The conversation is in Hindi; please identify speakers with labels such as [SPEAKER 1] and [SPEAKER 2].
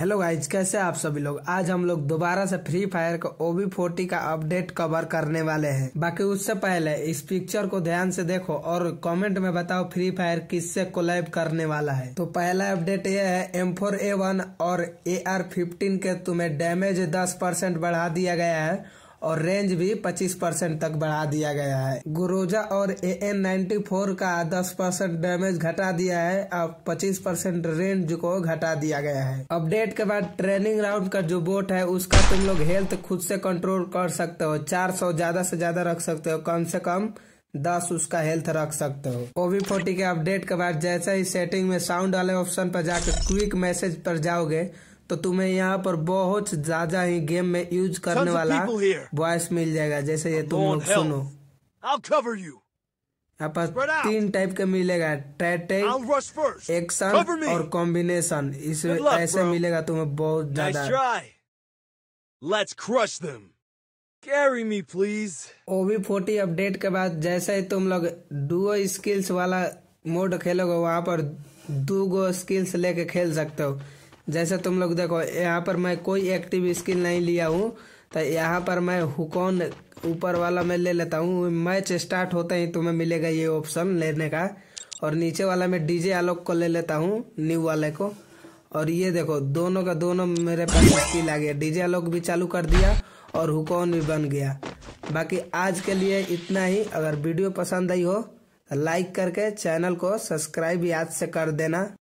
[SPEAKER 1] हेलो गाइज कैसे आप सभी लोग आज हम लोग दोबारा से फ्री फायर का ओबी फोर्टी का अपडेट कवर करने वाले हैं बाकी उससे पहले इस पिक्चर को ध्यान से देखो और कमेंट में बताओ फ्री फायर किससे कोलैब करने वाला है तो पहला अपडेट ये है एम फोर ए वन और ए आर फिफ्टीन के तुम्हें डैमेज दस परसेंट बढ़ा दिया गया है और रेंज भी 25 परसेंट तक बढ़ा दिया गया है गुरोजा और ए एन नाइन्टी फोर का 10 परसेंट डैमेज घटा दिया है अब 25 परसेंट रेंज को घटा दिया गया है अपडेट के बाद ट्रेनिंग राउंड का जो बोट है उसका तुम लोग हेल्थ खुद से कंट्रोल कर सकते हो 400 ज्यादा से ज्यादा रख सकते हो कम से कम दस उसका हेल्थ रख सकते हो ओवी फोर्टी के अपडेट के बाद जैसे ही सेटिंग में साउंड वाले ऑप्शन पर जाकर क्विक मैसेज पर जाओगे तो तुम्हें यहाँ पर बहुत ज्यादा ही गेम में यूज करने वाला वॉइस मिल जाएगा जैसे ये तुम लोग सुनो यहाँ पर तीन टाइप के मिलेगा टैटे एक्शन और कॉम्बिनेशन इसमें ऐसे bro. मिलेगा तुम्हें बहुत ज्यादा Let's Carry me, please. OB forty update के बाद जैसे ही तुम लोग डुओ स्किल्स वाला मोड खेलोगे वहाँ पर दो गो स्किल्स लेके खेल सकते हो जैसे तुम लोग देखो यहाँ पर मैं कोई एक्टिव स्किल नहीं लिया हूँ तो यहाँ पर मैं हुकॉन ऊपर वाला मैं ले लेता हूँ मैच स्टार्ट होते ही तुम्हें मिलेगा ये ऑप्शन लेने का और नीचे वाला मैं डीजे आलोक को ले लेता हूँ न्यू वाले को और ये देखो दोनों का दोनों मेरे पास स्किल आ गया डीजे आलोक भी चालू कर दिया और हुकॉन भी बन गया बाकी आज के लिए इतना ही अगर वीडियो पसंद आई हो तो लाइक करके चैनल को सब्सक्राइब याद से कर देना